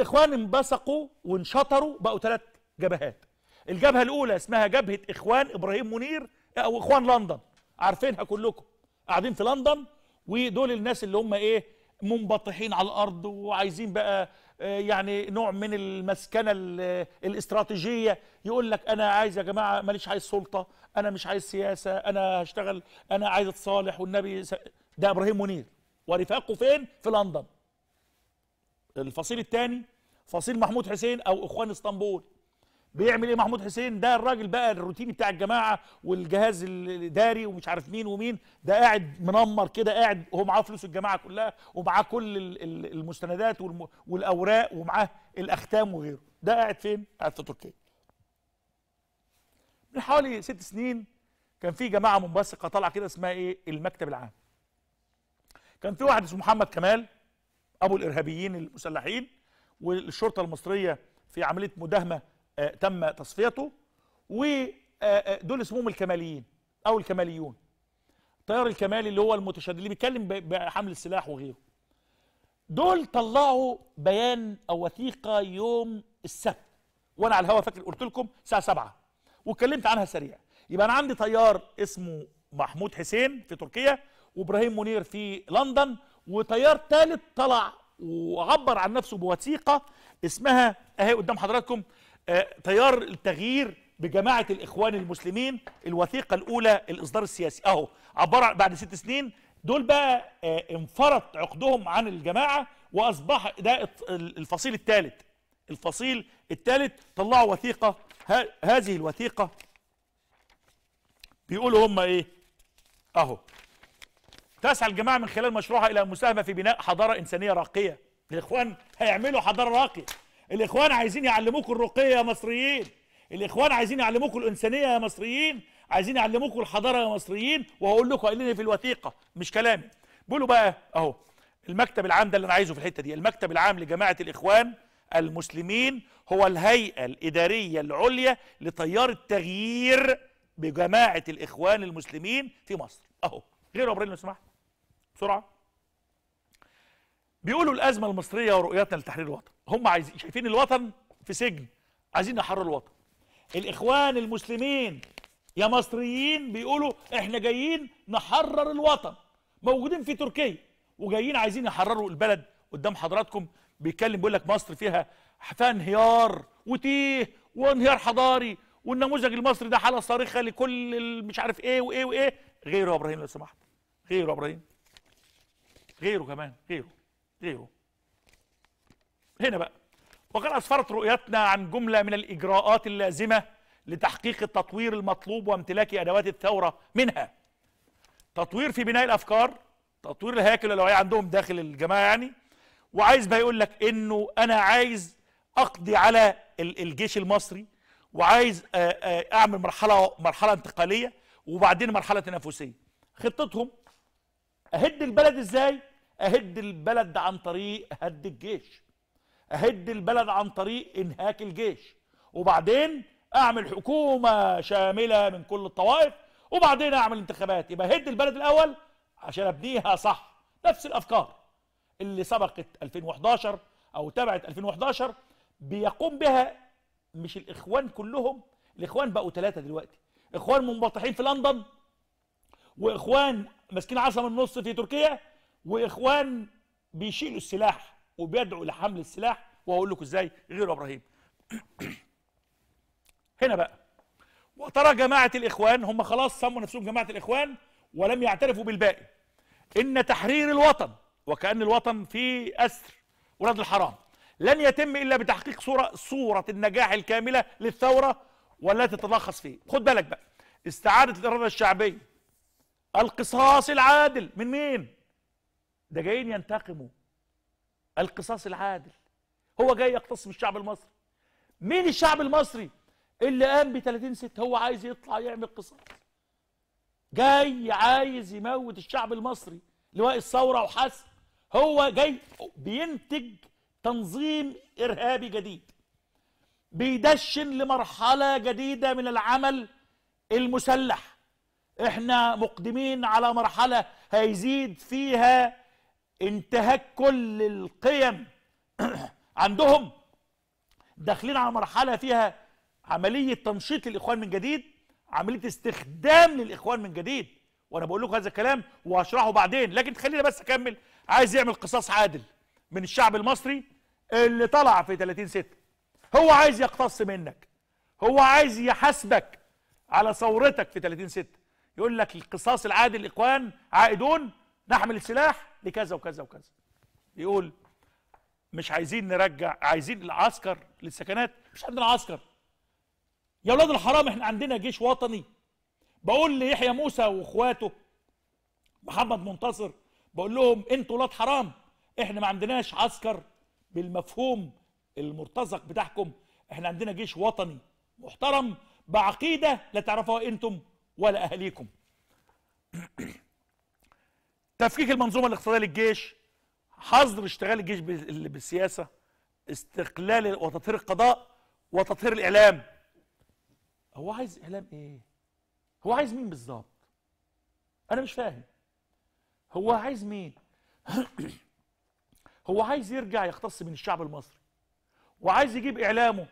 الاخوان انبثقوا وانشطروا بقوا ثلاث جبهات الجبهه الاولى اسمها جبهه اخوان ابراهيم منير او اخوان لندن عارفينها كلكم قاعدين في لندن ودول الناس اللي هم ايه منبطحين على الارض وعايزين بقى آه، يعني نوع من المسكنه الاستراتيجيه يقول لك انا عايز يا جماعه ماليش عايز سلطه انا مش عايز سياسه انا هشتغل انا عايز اتصالح والنبي ده ابراهيم منير ورفاقه فين في لندن الفصيل الثاني فصيل محمود حسين او اخوان اسطنبول بيعمل ايه محمود حسين ده الراجل بقى الروتيني بتاع الجماعه والجهاز الاداري ومش عارف مين ومين ده قاعد منمر كده قاعد هو معاه فلوس الجماعه كلها ومعاه كل المستندات والاوراق ومعاه الاختام وغيره ده قاعد فين قاعد في تركيا من حوالي ست سنين كان في جماعه منبثقه طالعه كده اسمها ايه المكتب العام كان في واحد اسمه محمد كمال ابو الارهابيين المسلحين والشرطه المصريه في عمليه مداهمه آه، تم تصفيته ودول آه، آه، اسمهم الكماليين او الكماليون طيار الكمالي اللي هو المتشدد اللي بيتكلم بحمل السلاح وغيره دول طلعوا بيان او وثيقه يوم السبت وانا على الهواء فاكر قلت لكم الساعه 7 واتكلمت عنها سريع يبقى انا عندي طيار اسمه محمود حسين في تركيا وابراهيم منير في لندن وتيار ثالث طلع وعبر عن نفسه بوثيقه اسمها اهي قدام حضراتكم آه، تيار التغيير بجماعه الاخوان المسلمين الوثيقه الاولى الاصدار السياسي اهو عبر بعد ست سنين دول بقى آه، انفرط عقدهم عن الجماعه واصبح ده الفصيل الثالث الفصيل الثالث طلعوا وثيقه هذه الوثيقه بيقولوا هم ايه اهو تسعى الجماعة من خلال مشروعها إلى المساهمة في بناء حضارة إنسانية راقية الإخوان هيعملوا حضارة راقية الإخوان عايزين يعلموكم الرقية يا مصريين الإخوان عايزين يعلموكم الإنسانية يا مصريين عايزين يعلموكم الحضارة يا مصريين وهقول لكم قايلين إيه في الوثيقة مش كلامي بيقولوا بقى أهو المكتب العام ده اللي أنا عايزه في الحتة دي المكتب العام لجماعة الإخوان المسلمين هو الهيئة الإدارية العليا لتيار التغيير بجماعة الإخوان المسلمين في مصر أهو غير أبريل لو سمحت بسرعه بيقولوا الازمه المصريه ورؤيتنا لتحرير الوطن هم عايزين شايفين الوطن في سجن عايزين نحرر الوطن الاخوان المسلمين يا مصريين بيقولوا احنا جايين نحرر الوطن موجودين في تركيا وجايين عايزين يحرروا البلد قدام حضراتكم بيتكلم بيقول لك مصر فيها فيها انهيار وتيه وانهيار حضاري والنموذج المصري ده حاله صارخه لكل مش عارف ايه وايه وايه غيره يا ابراهيم لو سمحت غيره يا ابراهيم غيره كمان غيره غيره هنا بقى وقد أسفرت رؤيتنا عن جملة من الإجراءات اللازمة لتحقيق التطوير المطلوب وامتلاك أدوات الثورة منها تطوير في بناء الأفكار تطوير الهياكل اللوعية عندهم داخل الجماعة يعني وعايز بقى يقول لك إنه أنا عايز أقضي على الجيش المصري وعايز أعمل مرحلة مرحلة انتقالية وبعدين مرحلة تنافسية خطتهم اهد البلد ازاي اهد البلد عن طريق هد الجيش اهد البلد عن طريق انهاك الجيش وبعدين اعمل حكومه شامله من كل الطوائف وبعدين اعمل انتخابات يبقى هد البلد الاول عشان ابنيها صح نفس الافكار اللي سبقت 2011 او تبعت 2011 بيقوم بها مش الاخوان كلهم الاخوان بقوا ثلاثه دلوقتي اخوان منبطحين في لندن واخوان ماسكين عصا من النص في تركيا واخوان بيشيلوا السلاح وبيدعوا لحمل السلاح وهقول لكم ازاي غير ابراهيم هنا بقى وترى جماعه الاخوان هم خلاص سموا نفسهم جماعه الاخوان ولم يعترفوا بالباقي ان تحرير الوطن وكان الوطن في اسر ولاد الحرام لن يتم الا بتحقيق صوره صوره النجاح الكامله للثوره والتي تتلخص فيه خد بالك بقى استعاده الاراده الشعبيه القصاص العادل من مين ده جايين ينتقموا القصاص العادل هو جاي يقتص من الشعب المصري مين الشعب المصري اللي قام ب 30 6 هو عايز يطلع يعمل قصاص جاي عايز يموت الشعب المصري لواء الثوره وحسن هو جاي بينتج تنظيم ارهابي جديد بيدشن لمرحله جديده من العمل المسلح احنا مقدمين على مرحلة هيزيد فيها انتهاك كل القيم عندهم داخلين على مرحلة فيها عملية تنشيط للإخوان من جديد عملية استخدام للإخوان من جديد وأنا بقول لكم هذا الكلام وهشرحه بعدين لكن خلينا بس أكمل عايز يعمل قصاص عادل من الشعب المصري اللي طلع في 30 ستة هو عايز يقتص منك هو عايز يحاسبك على ثورتك في 30 ستة يقول لك القصاص العادل الاخوان عائدون نحمل السلاح لكذا وكذا وكذا يقول مش عايزين نرجع عايزين العسكر للسكنات مش عندنا عسكر يا اولاد الحرام احنا عندنا جيش وطني بقول ليحيى موسى واخواته محمد منتصر بقول لهم انتوا اولاد حرام احنا ما عندناش عسكر بالمفهوم المرتزق بتاعكم احنا عندنا جيش وطني محترم بعقيده لا تعرفوها انتم ولا اهاليكم تفكيك المنظومة الاقتصادية للجيش حظر اشتغال الجيش بالسياسة استقلال وتطهير القضاء وتطهير الإعلام هو عايز إعلام إيه؟ هو عايز مين بالظبط؟ أنا مش فاهم هو عايز مين؟ هو عايز يرجع يختص من الشعب المصري وعايز يجيب إعلامه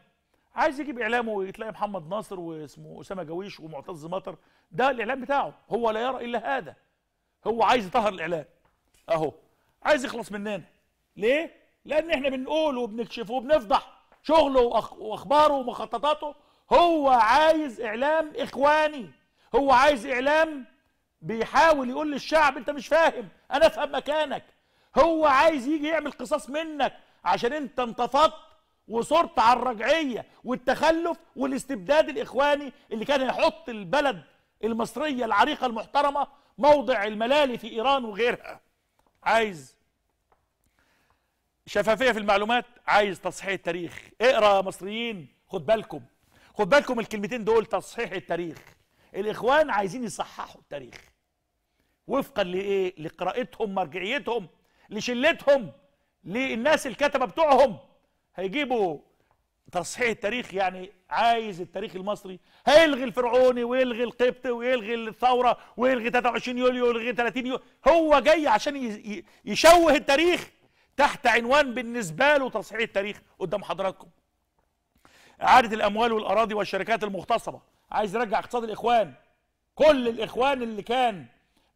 عايز يجيب اعلامه وتلاقي محمد ناصر واسمه اسامه جويش ومعتز مطر ده الاعلام بتاعه هو لا يرى الا هذا هو عايز يطهر الاعلام اهو عايز يخلص مننا ليه لان احنا بنقول وبنكشف وبنفضح شغله واخباره ومخططاته هو عايز اعلام اخواني هو عايز اعلام بيحاول يقول للشعب انت مش فاهم انا افهم مكانك هو عايز يجي يعمل قصاص منك عشان انت انتفضت وصرت على الرجعيه والتخلف والاستبداد الاخواني اللي كان يحط البلد المصريه العريقه المحترمه موضع الملالي في ايران وغيرها عايز شفافيه في المعلومات عايز تصحيح التاريخ اقرا يا مصريين خد بالكم خد بالكم الكلمتين دول تصحيح التاريخ الاخوان عايزين يصححوا التاريخ وفقا لايه لقراءتهم مرجعيتهم لشلتهم للناس الكتبه بتوعهم هيجيبوا تصحيح التاريخ يعني عايز التاريخ المصري هيلغي الفرعوني ويلغي القبط ويلغي الثوره ويلغي 23 يوليو ويلغي 30 يوليو هو جاي عشان يشوه التاريخ تحت عنوان بالنسبه له تصحيح التاريخ قدام حضراتكم اعاده الاموال والاراضي والشركات المغتصبه عايز يرجع اقتصاد الاخوان كل الاخوان اللي كان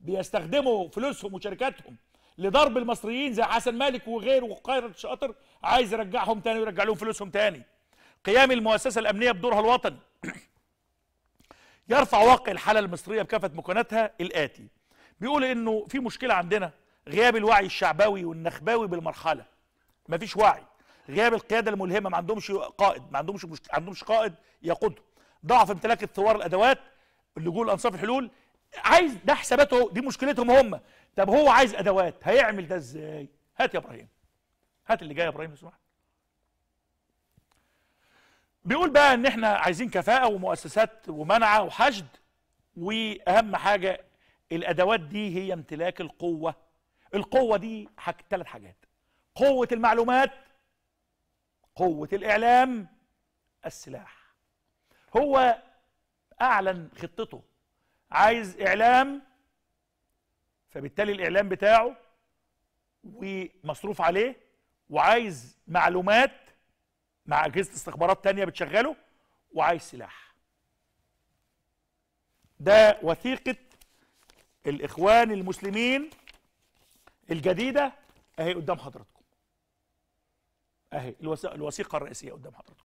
بيستخدموا فلوسهم وشركاتهم لضرب المصريين زي حسن مالك وغيره وقاهرة شاطر عايز يرجعهم تاني ويرجع لهم فلوسهم تاني قيام المؤسسة الأمنية بدورها الوطني يرفع واقع الحالة المصرية بكافة مكوناتها الآتي بيقول إنه في مشكلة عندنا غياب الوعي الشعبوي والنخبوي بالمرحلة مفيش وعي غياب القيادة الملهمة ما عندهمش قائد ما عندهمش مش... عندهمش قائد يقودهم ضعف امتلاك الثوار الأدوات اللجوء لأنصاف الحلول عايز ده حساباته دي مشكلتهم هم طب هو عايز ادوات هيعمل ده ازاي هات يا ابراهيم هات اللي جاي يا ابراهيم لو سمحت بيقول بقى ان احنا عايزين كفاءه ومؤسسات ومنعه وحشد واهم حاجه الادوات دي هي امتلاك القوه القوه دي حاج... ثلاث حاجات قوه المعلومات قوه الاعلام السلاح هو اعلن خطته عايز اعلام فبالتالي الاعلام بتاعه ومصروف عليه وعايز معلومات مع اجهزه استخبارات تانية بتشغله وعايز سلاح ده وثيقه الاخوان المسلمين الجديده اهي قدام حضراتكم اهي الوثيقه الرئيسيه قدام حضراتكم